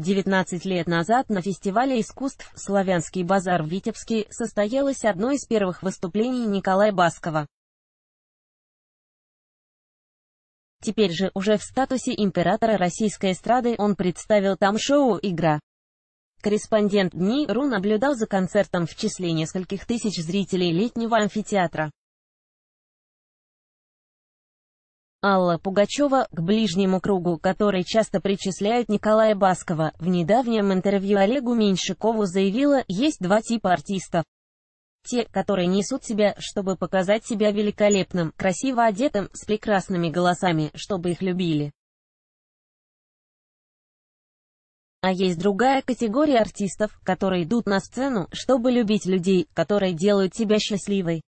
19 лет назад на фестивале искусств «Славянский базар» в Витебске состоялось одно из первых выступлений Николая Баскова. Теперь же уже в статусе императора российской эстрады он представил там шоу «Игра». Корреспондент Дни.ру наблюдал за концертом в числе нескольких тысяч зрителей летнего амфитеатра. Алла Пугачева, к ближнему кругу который часто причисляют Николая Баскова, в недавнем интервью Олегу Меньшикову заявила, есть два типа артистов. Те, которые несут себя, чтобы показать себя великолепным, красиво одетым, с прекрасными голосами, чтобы их любили. А есть другая категория артистов, которые идут на сцену, чтобы любить людей, которые делают тебя счастливой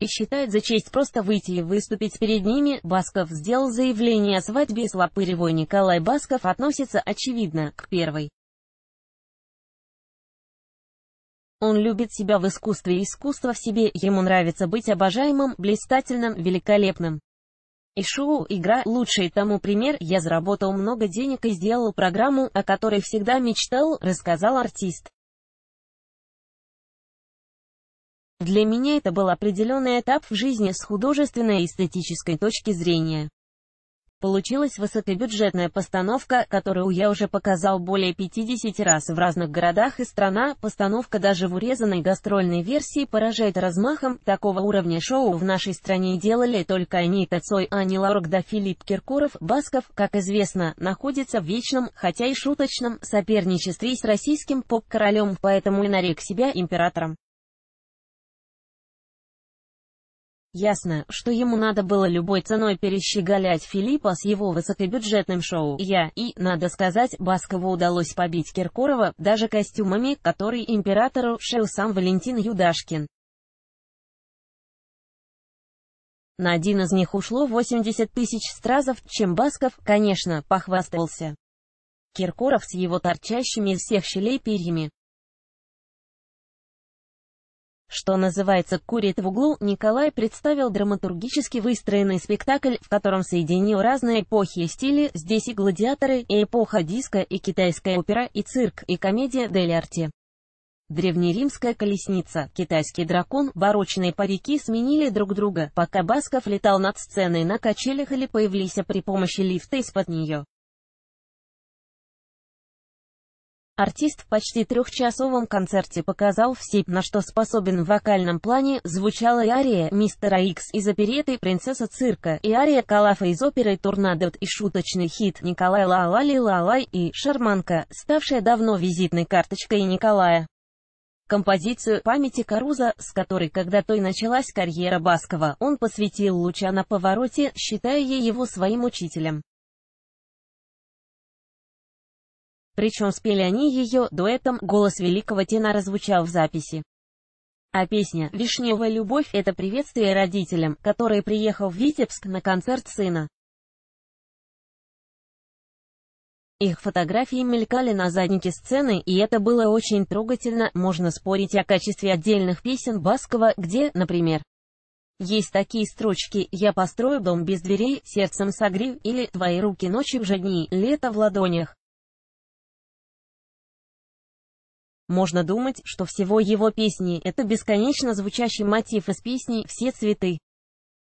и считает за честь просто выйти и выступить перед ними, Басков сделал заявление о свадьбе с Лопыревой. Николай Басков относится, очевидно, к первой. Он любит себя в искусстве и искусство в себе, ему нравится быть обожаемым, блистательным, великолепным. И шоу «Игра» — лучший тому пример. Я заработал много денег и сделал программу, о которой всегда мечтал, рассказал артист. Для меня это был определенный этап в жизни с художественной и эстетической точки зрения. Получилась высокобюджетная постановка, которую я уже показал более 50 раз в разных городах и страна, постановка даже в урезанной гастрольной версии поражает размахом, такого уровня шоу в нашей стране делали только Анита Цой, Ани Лорак да Филипп Киркоров, Басков, как известно, находится в вечном, хотя и шуточном, соперничестве с российским поп-королем, поэтому и нарек себя императором. Ясно, что ему надо было любой ценой перещеголять Филиппа с его высокобюджетным шоу «Я» и, надо сказать, Баскову удалось побить Киркорова, даже костюмами, которые императору шел сам Валентин Юдашкин. На один из них ушло 80 тысяч стразов, чем Басков, конечно, похвастался. Киркоров с его торчащими из всех щелей перьями. Что называется «курит в углу», Николай представил драматургически выстроенный спектакль, в котором соединил разные эпохи и стили, здесь и гладиаторы, и эпоха диска, и китайская опера, и цирк, и комедия дель арте. Древнеримская колесница, китайский дракон, барочные парики сменили друг друга, пока Басков летал над сценой на качелях или появлялся при помощи лифта из-под нее. Артист в почти трехчасовом концерте показал все, на что способен в вокальном плане, звучала и ария «Мистера Икс» из опереты «Принцесса цирка», и ария Калафа из оперы «Торнадо» и шуточный хит Николай Лаалали Лаалай и «Шарманка», ставшая давно визитной карточкой Николая. Композицию памяти Каруза, с которой когда-то и началась карьера Баскова, он посвятил луча на повороте, считая его своим учителем. Причем спели они ее дуэтом, голос великого тенора звучал в записи. А песня «Вишневая любовь» — это приветствие родителям, которые приехал в Витебск на концерт сына. Их фотографии мелькали на заднике сцены, и это было очень трогательно, можно спорить о качестве отдельных песен Баскова, где, например, есть такие строчки «Я построю дом без дверей, сердцем согрев» или «Твои руки ночи в жадни, лето в ладонях». Можно думать, что всего его песни — это бесконечно звучащий мотив из песни «Все цветы».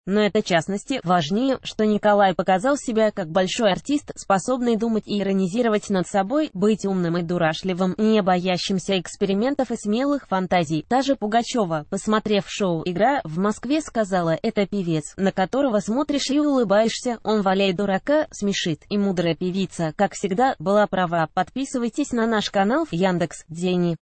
Но это, в частности, важнее, что Николай показал себя как большой артист, способный думать и иронизировать над собой, быть умным и дурашливым, не боящимся экспериментов и смелых фантазий. Та же Пугачева, посмотрев шоу «Игра» в Москве, сказала, это певец, на которого смотришь и улыбаешься, он валяй дурака, смешит. И мудрая певица, как всегда, была права. Подписывайтесь на наш канал в Яндекс.Дзене.